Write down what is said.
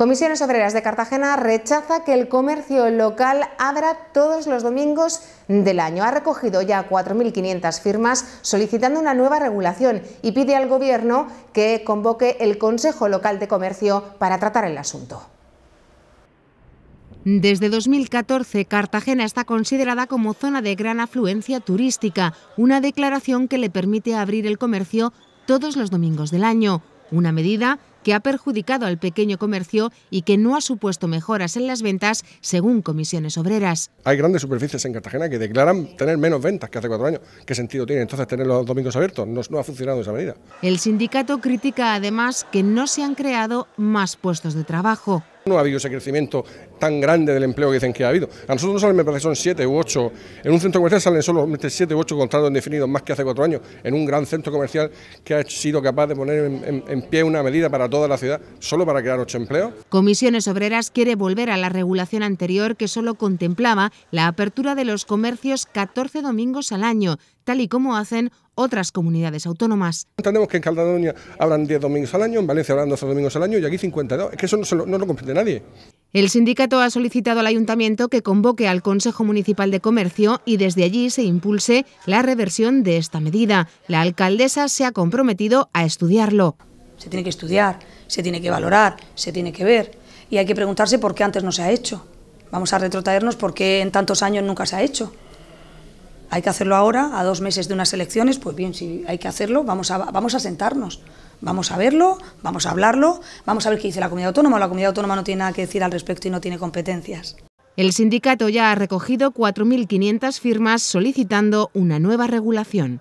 Comisiones Obreras de Cartagena rechaza que el comercio local abra todos los domingos del año. Ha recogido ya 4.500 firmas solicitando una nueva regulación y pide al Gobierno que convoque el Consejo Local de Comercio para tratar el asunto. Desde 2014, Cartagena está considerada como zona de gran afluencia turística, una declaración que le permite abrir el comercio todos los domingos del año una medida que ha perjudicado al pequeño comercio y que no ha supuesto mejoras en las ventas según comisiones obreras. Hay grandes superficies en Cartagena que declaran tener menos ventas que hace cuatro años. ¿Qué sentido tiene entonces tener los domingos abiertos? No, ha funcionado esa medida. El sindicato critica además que no se han creado más puestos de trabajo. No ha habido ese crecimiento tan grande del empleo que dicen que ha habido. A nosotros no salen, me parece, son siete u ocho. En un centro comercial salen solo siete u ocho contratos indefinidos más que hace cuatro años. En un gran centro comercial que ha sido capaz de poner en, pie una medida para toda la ciudad solo para crear ocho empleos. Comisiones Obreras quiere volver a la regulación anterior que solo contemplaba la apertura de los comercios 14 domingos al año, tal y como hacen otras comunidades autónomas. Entendemos que en Cataluña hablan 10 domingos al año, en Valencia hablan 12 domingos al año y aquí 52. Es que eso no, lo, comprende nadie. El sindicato ha solicitado al ayuntamiento que convoque al Consejo Municipal de Comercio y desde allí se impulse la reversión de esta medida. La alcaldesa se ha comprometido a estudiarlo. Se tiene que estudiar, se tiene que valorar, se tiene que ver y hay que preguntarse por qué antes no se ha hecho. Vamos a retrotraernos por qué en tantos años nunca se ha hecho. Hay que hacerlo ahora, a dos meses de unas elecciones, pues bien, si hay que hacerlo, vamos a, vamos a sentarnos. Vamos a verlo, vamos a hablarlo, vamos a ver qué dice la comunidad autónoma. La comunidad autónoma no tiene nada que decir al respecto y no tiene competencias. El sindicato ya ha recogido 4.500 firmas solicitando una nueva regulación.